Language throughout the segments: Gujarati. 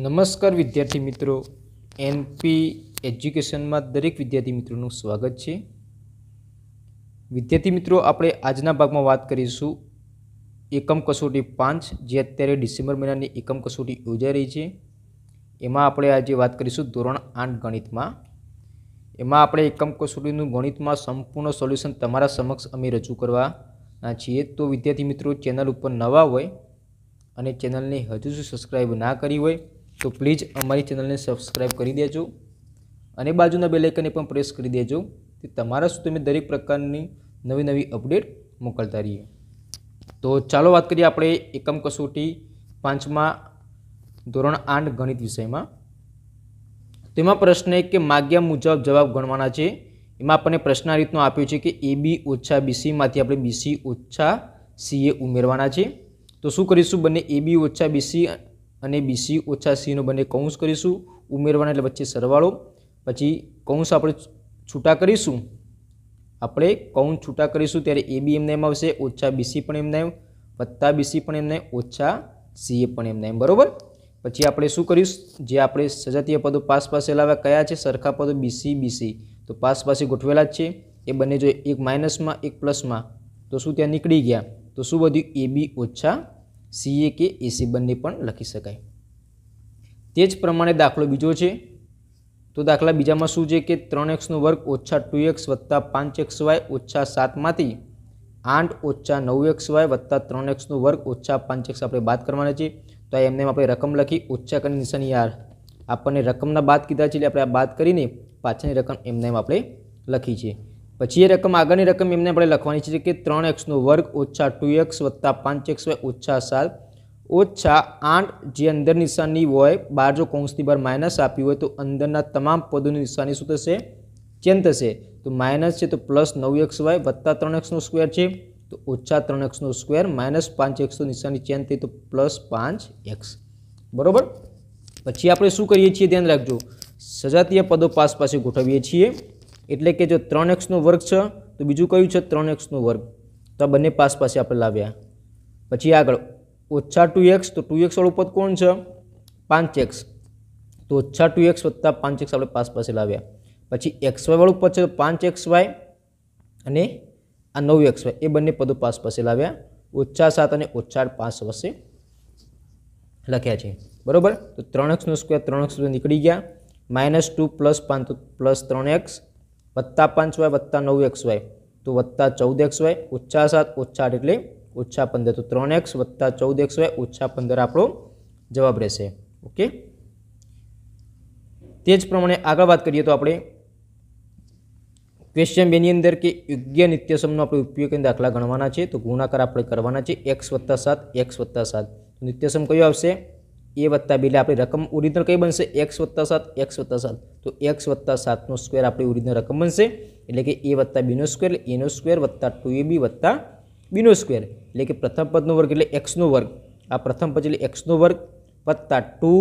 નમસ્કાર વિદ્યાર્થી મિત્રો એનપી એજ્યુકેશનમાં દરેક વિદ્યાર્થી મિત્રોનું સ્વાગત છે વિદ્યાર્થી મિત્રો આપણે આજના ભાગમાં વાત કરીશું એકમ કસોટી પાંચ જે અત્યારે ડિસેમ્બર મહિનાની એકમ કસોટી યોજાઈ રહી છે એમાં આપણે આજે વાત કરીશું ધોરણ આઠ ગણિતમાં એમાં આપણે એકમ કસોટીનું ગણિતમાં સંપૂર્ણ સોલ્યુશન તમારા સમક્ષ અમે રજૂ કરવાના છીએ તો વિદ્યાર્થી મિત્રો ચેનલ ઉપર નવા હોય અને ચેનલને હજુ સુધી સબસ્ક્રાઈબ ના કરી હોય તો પ્લીઝ અમારી ચેનલને સબસ્ક્રાઈબ કરી દેજો અને બાજુના બેલાઇકનને પણ પ્રેસ કરી દેજો તે તમારા સુધી અમે દરેક પ્રકારની નવી નવી અપડેટ મોકલતા રહીએ તો ચાલો વાત કરીએ આપણે એકમ કસોટી પાંચમા ધોરણ આઠ ગણિત વિષયમાં તેમાં પ્રશ્ન એક કે માગ્યા મુજબ જવાબ ગણવાના છે એમાં આપણને પ્રશ્ન આ રીતનો આપ્યો છે કે એ બી ઓછા બીસીમાંથી આપણે બીસી ઓછા સીએ ઉમેરવાના છે તો શું કરીશું બંને એ બી ઓછા બીસી અને બીસી ઓછા સીનો બંને કૌંસ કરીશું ઉમેરવાના એટલે વચ્ચે સરવાળો પછી કૌંસ આપણે છૂટા કરીશું આપણે કૌંસ છૂટા કરીશું ત્યારે એ બી એમને એમ આવશે ઓછા બીસી પણ એમને એમ વત્તા બીસી પણ એમને ઓછા સીએ પણ એમને એમ બરાબર પછી આપણે શું કરીશું જે આપણે સજાતીય પદો પાસ પાસે લાવ્યા કયા છે સરખા પદો બીસી બીસી તો પાસ પાસે ગોઠવેલા જ છે એ બંને જો એક માઇનસમાં એક પ્લસમાં તો શું ત્યાં નીકળી ગયા તો શું બધું એ બી ઓછા સીએ કે એસી બંને પણ લખી શકાય તે જ પ્રમાણે દાખલો બીજો છે તો દાખલા બીજામાં શું છે કે ત્રણ એક્સનો વર્ગ ઓછા ટુ એક્સ વત્તા પાંચ એક્સ વાય ઓછા સાતમાંથી આઠ ઓછા નવ એક્સ વાય વત્તા ત્રણ એક્સનો વર્ગ ઓછા પાંચ એક્સ આપણે બાદ કરવાના છે તો આ એમને આપણે રકમ લખી ઓછા કરીને નિશાની આર આપણને રકમના બાદ કીધા છે એટલે આપણે આ બાદ કરીને પાછળની રકમ એમને આપણે લખી છે પછી એ રકમ આગળની રકમ એમને આપણે લખવાની છે કે ત્રણ એક્સનો વર્ગ ઓછા ટુ એક્સ વત્તા પાંચ એક્સ વાય ઓછા સાત ઓછા આઠ જે અંદર નિશાની હોય બાર જો કૌંસની બાર માઇનસ આપી હોય તો અંદરના તમામ પદોની નિશાની શું થશે ચેન થશે તો માઇનસ છે તો પ્લસ નવ એક્સ વાય વત્તા ત્રણ એક્સનો સ્ક્વેર છે તો ઓછા ત્રણ એક્સનો સ્ક્વેર માઇનસ પાંચ એક્સનો નિશાની ચેન થઈ તો પ્લસ પાંચ એક્સ બરાબર પછી આપણે શું કરીએ છીએ ધ્યાન રાખજો સજાતીય પદો પાસ પાસે ગોઠવીએ છીએ એટલે કે જો ત્રણ એક્સનો વર્ગ છે તો બીજું કયું છે ત્રણ એક્સનો વર્ગ તો આ બંને પાસ પાસે આપણે લાવ્યા પછી આગળ ઓછા ટુ એક્સ તો ટુ એક્સ વાળું પદ કોણ છે પાંચ એક્સ તો ઓછા ટુ એક્સ વત્તા પાંચ એક્સ આપણે પાસ પાસે લાવ્યા પછી એક્સ વાળું પદ છે તો પાંચ એક્સ વાય અને આ નવ એક્સ વાય એ બંને પદો પાસ પાસે લાવ્યા ઓછા સાત અને ઓછા પાંચ વર્ષે લખ્યા છે બરાબર તો ત્રણ એક્સનો સ્ક્વેર ત્રણ એક્સ નીકળી ગયા માઇનસ ટુ પ્લસ પાંચ પ્લસ ત્રણ એક્સ વત્તા પાંચ વાય વત્તા નવ એક્સ વાય તો વત્તા ચૌદ એક્સ વાય ઓછા સાત ઓછા આઠ એટલે ઓછા પંદર તો ત્રણ એક્સ વત્તા ચૌદ એક્સ વાય ઓછા પંદર આપણો જવાબ રહેશે ઓકે તે જ પ્રમાણે આગળ વાત કરીએ તો આપણે ક્વેશ્ચન બેની અંદર કે યોગ્ય નિત્યસમનો આપણે ઉપયોગ કરીને દાખલા ગણવાના છે તો ગુણાકાર આપણે કરવાના છે એક્સ વત્તા સાત એક્સ વત્તા સાત નિત્યસમ કયો આવશે એ વત્તા બી એટલે આપણી રકમ ઓરિજિનલ કઈ બનશે એક્સ વત્તા સાત એક્સ વત્તા સાત તો એક્સ વત્તા સાતનો સ્ક્વેર આપણી ઓરિજિનલ રકમ બનશે એટલે કે એ વત્તા બીનો સ્ક્વેર એનો સ્ક્વેર વત્તા ટુ એ બી વત્તા બીનો સ્ક્વેર એટલે કે પ્રથમ પદનો વર્ગ એટલે એક્સનો વર્ગ આ પ્રથમ પદ એટલે એક્સનો વર્ગ વત્તા ટુ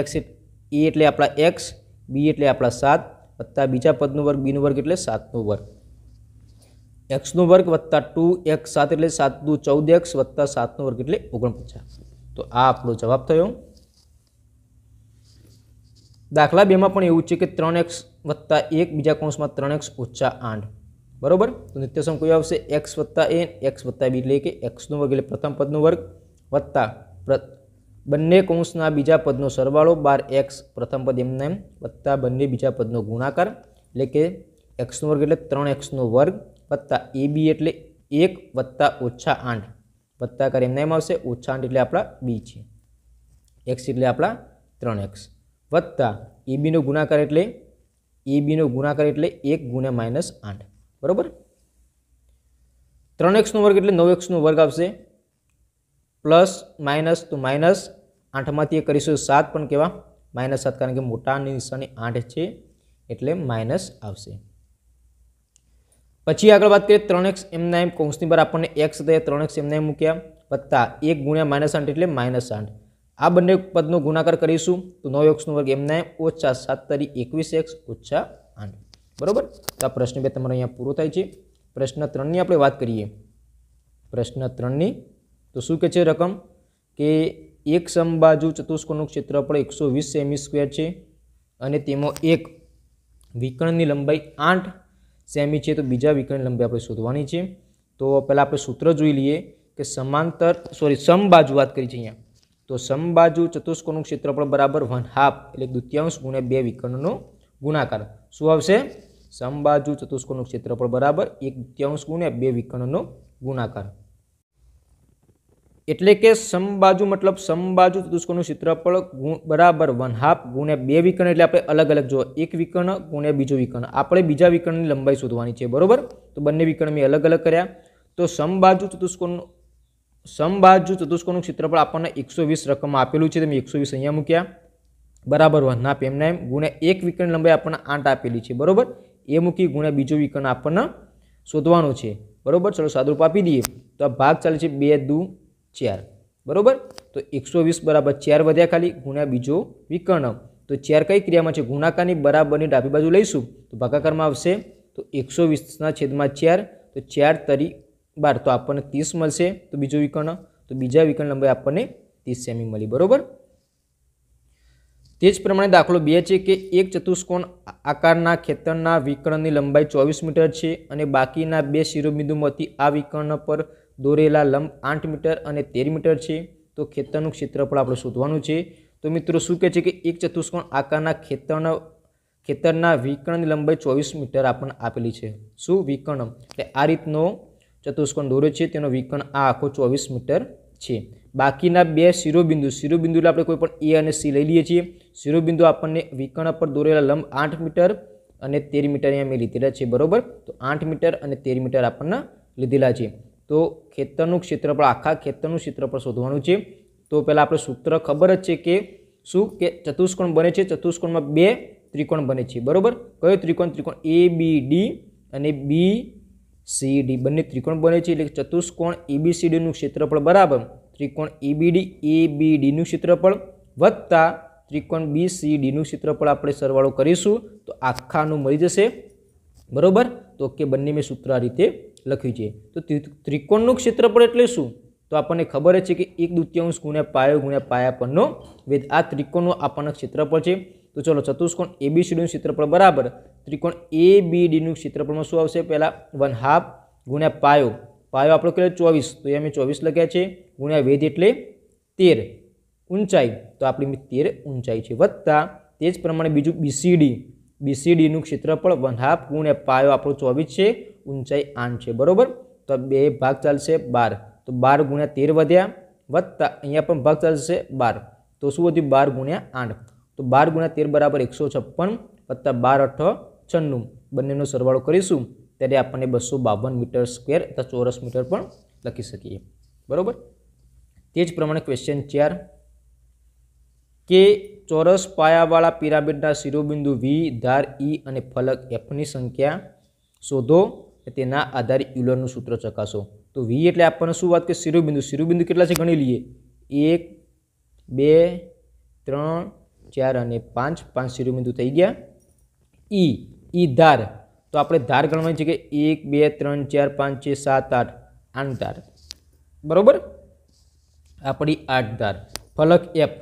એક્સ એ એટલે આપણા એક્સ બી એટલે આપણા સાત વત્તા બીજા પદનો વર્ગ બીનો વર્ગ એટલે સાતનો વર્ગ એક્સનો વર્ગ વત્તા ટુ એક્સ સાત એટલે સાત દુ ચૌદ એક્સ વત્તા સાતનો વર્ગ એટલે ઓગણપચાસ તો આ આપણો જવાબ થયો દાખલા બેમાં પણ એવું છે કે ત્રણ એક્સ વત્તા એક બીજા કૌંસમાં ત્રણ એક્સ ઓછા આઠ બરાબર તો નિત્યસમ કયો આવશે એક્સ વત્તા એ એક્સ વત્તા બી એટલે કે એક્સનો વર્ગ એટલે પ્રથમ પદનો વર્ગ વત્તા બંને કૌંસના બીજા પદનો સરવાળો બાર એક્સ પ્રથમ પદ એમને એમ વત્તા બંને બીજા પદનો ગુણાકાર એટલે કે એક્સનો વર્ગ એટલે ત્રણ એક્સનો વર્ગ વત્તા એ બી એટલે એક વત્તા ઓછા આઠ વત્તા કર એમને એમ આવશે ઓછા આઠ એટલે આપણા બી છે એક્સ એટલે આપણા ત્રણ એક્સ વત્તા એ બીનો ગુણાકાર એટલે એ બીનો ગુણાકાર એટલે એક ગુણ્યા માઇનસ આઠ બરાબર ત્રણ એક્સનો વર્ગ એટલે નવ એક્સનો વર્ગ આવશે પ્લસ માઇનસ તો માઇનસ આઠમાંથી એ કરીશું સાત પણ કેવા માઇનસ સાત કારણ કે મોટાની નિશાની આઠ છે એટલે માઇનસ આવશે પછી આગળ વાત કરીએ ત્રણ એક્સ એમના એમ કૌંસની બહાર આપણને એક્સ હતા ત્રણ એક્સ એમના એમ મૂક્યા વત્તા એક ગુણ્યા માઇનસ આઠ એટલે માઇનસ આઠ આ બંને પદનો ગુણાકાર કરીશું તો નવ એક્સનો વર્ગ એમને ઓછા સાત તરી એકવીસ એક્સ ઓછા આઠ બરાબર તો આ પ્રશ્ન બે તમારો અહીંયા પૂરો થાય છે પ્રશ્ન ત્રણની આપણે વાત કરીએ પ્રશ્ન ત્રણની તો શું કહે છે રકમ કે એક સમબાજુ ચતુષ્કોણનું ક્ષેત્રફળ એકસો વીસ સેમી સ્ક્વેર છે અને તેમાં એક વિકર્ણની લંબાઈ આઠ સેમી છે તો બીજા વિકર્ણની લંબાઈ આપણે શોધવાની છે તો પહેલાં આપણે સૂત્ર જોઈ લઈએ કે સમાંતર સોરી સમબાજુ વાત કરી છે અહીંયા તો સમબાજુ ચતુષ્કોણનું ક્ષેત્રફળ બરાબર વન હાફ એટલે દ્વિતીયાંશ ગુણે બે વિકર્ણનો ગુણાકાર શું આવશે સમબાજુ ચતુષ્કોણનું ક્ષેત્રફળ બરાબર એક દ્વિતીયાંશ ગુણે બે વિકર્ણનો ગુણાકાર એટલે કે સમબાજુ મતલબ સમબાજુ ચતુષ્કોણનું ક્ષેત્રફળ બરાબર વન હાફ ગુણે બે વિકર્ણ એટલે આપણે અલગ અલગ જો એક વિકર્ણ ગુણે બીજું વિકર્ણ આપણે બીજા વિકર્ણની લંબાઈ શોધવાની છે બરાબર તો બંને વિકર્ણ મેં અલગ અલગ કર્યા તો સમબાજુ ચતુષ્કોણ સમબાજુ ચતુષ્કોણનું ક્ષેત્રફળ આપણને એકસો વીસ રકમ આપેલું છે તમે એકસો વીસ અહીંયા મૂક્યા બરાબર વનના પેમના એમ ગુણ્યા એક વિકર્ણ લંબાઈ આપણને આઠ આપેલી છે બરાબર એ મૂકી ગુણ્યા બીજો વિકર્ણ આપણને શોધવાનો છે બરાબર ચલો સાદરૂપ આપી દઈએ તો આ ભાગ ચાલે છે બે દુ ચાર બરાબર તો એકસો વીસ બરાબર ચાર વધ્યા ખાલી ગુણ્યા બીજો વિકર્ણ તો ચાર કઈ ક્રિયામાં છે ગુણાકારની બરાબરની ડાબી બાજુ લઈશું તો ભાગાકારમાં આવશે તો એકસો વીસના છેદમાં ચાર તો ચાર તરી બાર તો આપણને ત્રીસ મળશે તો બીજો વિકર્ણ તો બીજા વિકર્ણ લંબાઈ આપણને ત્રીસ સેમી મળી બરાબર તે જ પ્રમાણે દાખલો બે છે કે એક ચતુષ્કોણ આકારના ખેતરના વિકર્ણની લંબાઈ ચોવીસ મીટર છે અને બાકીના બે શિરોબિંદુમાંથી આ વિકર્ણ પર દોરેલા લંબ આઠ મીટર અને તેર મીટર છે તો ખેતરનું ક્ષેત્રફળ આપણે શોધવાનું છે તો મિત્રો શું કહે છે કે એક ચતુષ્કોણ આકારના ખેતરના ખેતરના વિકર્ણની લંબાઈ ચોવીસ મીટર આપણને આપેલી છે શું વિકર્ણ એટલે આ રીતનો ચતુષ્કોણ દોરે છે તેનો વિકર્ણ આ આખો ચોવીસ મીટર છે બાકીના બે શિરોબિંદુ શિરોબિંદુ એટલે આપણે કોઈ પણ એ અને સી લઈ લઈએ છીએ શિરોબિંદુ આપણને વિકર્ણ પર દોરેલા લંબ આઠ મીટર અને તેર મીટર અહીંયા મેં લીધેલા છે બરાબર તો આઠ મીટર અને તેર મીટર આપણને લીધેલા છે તો ખેતરનું ક્ષેત્રફળ આખા ખેતરનું ક્ષેત્રફળ શોધવાનું છે તો પહેલાં આપણે સૂત્ર ખબર જ છે કે શું કે ચતુષ્કોણ બને છે ચતુષ્કોણમાં બે ત્રિકોણ બને છે બરાબર કયો ત્રિકોણ ત્રિકોણ એ બી ડી અને બી સીઈડી બંને ત્રિકોણ બને છે એટલે ચતુષ્કોણ એબીસીડીનું ક્ષેત્રફળ બરાબર ત્રિકોણ એબીડી એબીડીનું ક્ષેત્રફળ વત્તા ત્રિકોણ બી બીસીડીનું ક્ષેત્રફળ આપણે સરવાળો કરીશું તો આખાનું મળી જશે બરાબર તો કે બંને મેં સૂત્ર આ રીતે લખ્યું છે તો ત્રિકોણનું ક્ષેત્રફળ એટલે શું તો આપણને ખબર જ છે કે એક દુત્યાંશ ગુણ્યા પાયો ગુણ્યા પાયા પરનો વેદ આ ત્રિકોણનું આપણને ક્ષેત્રફળ છે તો ચલો ચતુષ્કોણ એબીસીડીનું ક્ષેત્રફળ બરાબર ત્રિકોણ એબીડીનું ક્ષેત્રફળમાં શું આવશે પહેલાં વન હાફ ગુણ્યા પાયો પાયો આપણો કહેવાય ચોવીસ તો એ અમે ચોવીસ લખ્યા છે ગુણ્યા વેધ એટલે તેર ઊંચાઈ તો આપણી તેર ઊંચાઈ છે વત્તા તે જ પ્રમાણે બીજું બીસીડી બીસીડીનું ક્ષેત્રફળ વન હાફ ગુણ્યા પાયો આપણો ચોવીસ છે ઊંચાઈ આઠ છે બરાબર તો બે ભાગ ચાલશે બાર તો બાર ગુણ્યા તેર વધ્યા વત્તા અહીંયા પણ ભાગ ચાલશે બાર તો શું વધ્યું બાર ગુણ્યા આઠ તો બાર ગુણ્યા તેર બરાબર એકસો છપ્પન વત્તા બાર અઠ છન્નું બંનેનો સરવાળો કરીશું ત્યારે આપણને બસો બાવન મીટર સ્ક્વેર અથવા ચોરસ મીટર પણ લખી શકીએ બરાબર તે જ પ્રમાણે ક્વેશ્ચન ચાર કે ચોરસ પાયાવાળા પિરામિડના શિરોબિંદુ વી ધાર ઈ e અને ફલક એફની સંખ્યા શોધો તેના આધારે યુલરનું સૂત્ર ચકાસો તો વી એટલે આપણને શું વાત કે શિરોબિંદુ શિરોબિંદુ કેટલા છે ગણી લઈએ એક બે ત્રણ ચાર અને પાંચ પાંચ શિરોબિંદુ થઈ ગયા ઈ ઈ ધાર તો આપણે ધાર ગણવાની છે કે એક બે ત્રણ ચાર પાંચ છ સાત આઠ આઠ ધાર બરાબર આપણી આઠ ધાર ફલક એફ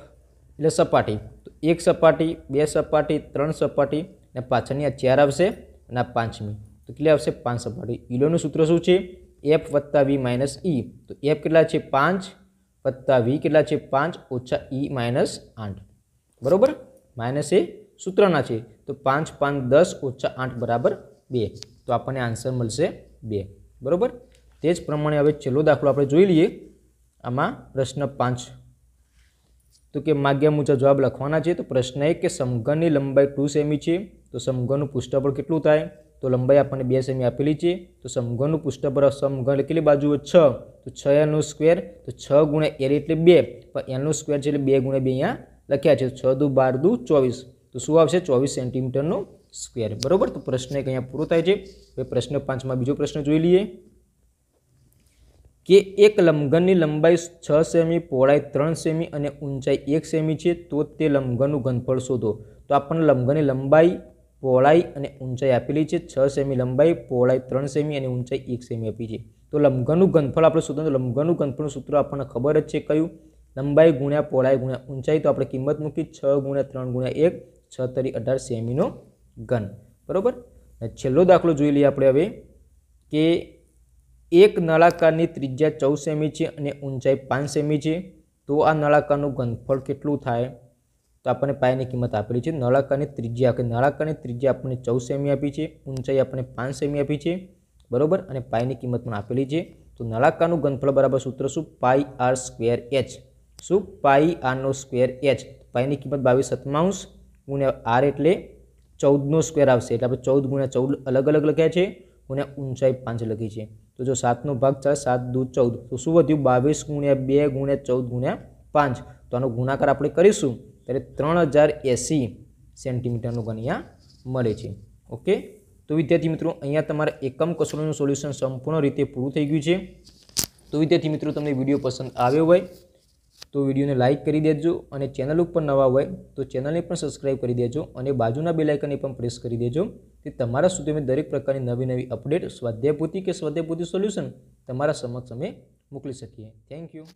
એટલે સપાટી તો એક સપાટી બે સપાટી ત્રણ સપાટી અને પાછળની આ ચાર આવશે અને આ પાંચમી તો કેટલી આવશે પાંચ સપાટી ઈલોનું સૂત્ર શું છે એફ વત્તા વી માઇનસ ઈ તો એફ કેટલા છે પાંચ વત્તા વી કેટલા છે પાંચ ઓછા ઈ e માઇનસ આઠ બરાબર માઇનસ એ સૂત્રના છે તો પાંચ પાંચ દસ ઓછા આઠ બરાબર બે તો આપણને આન્સર મળશે બે બરાબર તે જ પ્રમાણે હવે છેલ્લો દાખલો આપણે જોઈ લઈએ આમાં પ્રશ્ન પાંચ તો કે માગ્યા મુજબ જવાબ લખવાના છે તો પ્રશ્ન એ કે સમઘનની લંબાઈ ટુ સેમી છે તો સમઘનનું પૃષ્ઠફળ કેટલું થાય તો લંબાઈ આપણને બે સેમી આપેલી છે તો સમઘનનું પૃષ્ઠફળ સમઘન કેટલી બાજુ છ તો છ એનું સ્ક્વેર તો છ ગુણ્યા એલ એટલે બે પણ એલનું સ્ક્વેર છે એટલે બે ગુણ્યા બે અહીંયા લખ્યા છે છ દુ બાર દુ ચોવીસ તો શું આવશે ચોવીસ સેન્ટીમીટરનો સ્ક્વેર બરાબર તો પ્રશ્ન એક અહીંયા પૂરો થાય છે હવે પ્રશ્ન પાંચમાં બીજો પ્રશ્ન જોઈ લઈએ કે એક લંબઘનની લંબાઈ છ સેમી પહોળાઈ ત્રણ સેમી અને ઊંચાઈ એક સેમી છે તો તે લંબઘનનું ઘનફળ શોધો તો આપણને લંબઘનની લંબાઈ પહોળાઈ અને ઊંચાઈ આપેલી છે છ સેમી લંબાઈ પહોળાઈ ત્રણ સેમી અને ઊંચાઈ એક સેમી આપી છે તો લંબઘનનું ઘનફળ આપણે શોધો તો લંબઘનનું ઘનફળનું સૂત્ર આપણને ખબર જ છે કયું લંબાઈ ગુણ્યા પહોળાઈ ગુણ્યા ઊંચાઈ તો આપણે કિંમત મૂકી છ ગુણ્યા ત્રણ ગુણ્યા એક છ તરી અઢાર સેમીનો ઘન બરાબર છેલ્લો દાખલો જોઈ લઈએ આપણે હવે કે એક નળાકારની ત્રિજ્યા ચૌદ સેમી છે અને ઊંચાઈ પાંચ સેમી છે તો આ નળાકારનું ઘનફળ કેટલું થાય તો આપણને પાયાની કિંમત આપેલી છે નળાકારની ત્રિજ્યા કે નળાકારની ત્રિજ્યા આપણને ચૌદ સેમી આપી છે ઊંચાઈ આપણને પાંચ સેમી આપી છે બરાબર અને પાયની કિંમત પણ આપેલી છે તો નળાકારનું ઘનફળ બરાબર સૂત્ર શું પાઈ આર સ્ક્વેર એચ શું પાઈ આરનો સ્ક્વેર એચ પાઈની કિંમત બાવીસ સત્તાવંશ ગુણ્યા આર એટલે ચૌદનો સ્કવેર આવશે એટલે આપણે ચૌદ ગુણ્યા ચૌદ અલગ અલગ લખ્યા છે ગુણ્યા ઊંચાઈ પાંચ લખી છે તો જો સાતનો ભાગ ચાલે સાત દૂ ચૌદ તો શું વધ્યું બાવીસ ગુણ્યા બે ગુણ્યા ચૌદ ગુણ્યા પાંચ તો આનો ગુણાકાર આપણે કરીશું ત્યારે ત્રણ હજાર એંસી સેન્ટીમીટરનું ગણ્યા મળે છે ઓકે તો વિદ્યાર્થી મિત્રો અહીંયા તમારા એકમ કસોટીનું સોલ્યુશન સંપૂર્ણ રીતે પૂરું થઈ ગયું છે તો વિદ્યાર્થી મિત્રો તમને વિડીયો પસંદ આવ્યો હોય તો વિડીયોને લાઇક કરી દેજો અને ચેનલ ઉપર નવા હોય તો ચેનલને પણ સબસ્ક્રાઈબ કરી દેજો અને બાજુના બેલાઇકનને પણ પ્રેસ કરી દેજો કે તમારા સુધી અમે દરેક પ્રકારની નવી નવી અપડેટ સ્વાધ્યાયપૂર્તિ કે સ્વાધ્યાયપૂર્તિ સોલ્યુશન તમારા સમક્ષ અમે મોકલી શકીએ થેન્ક યુ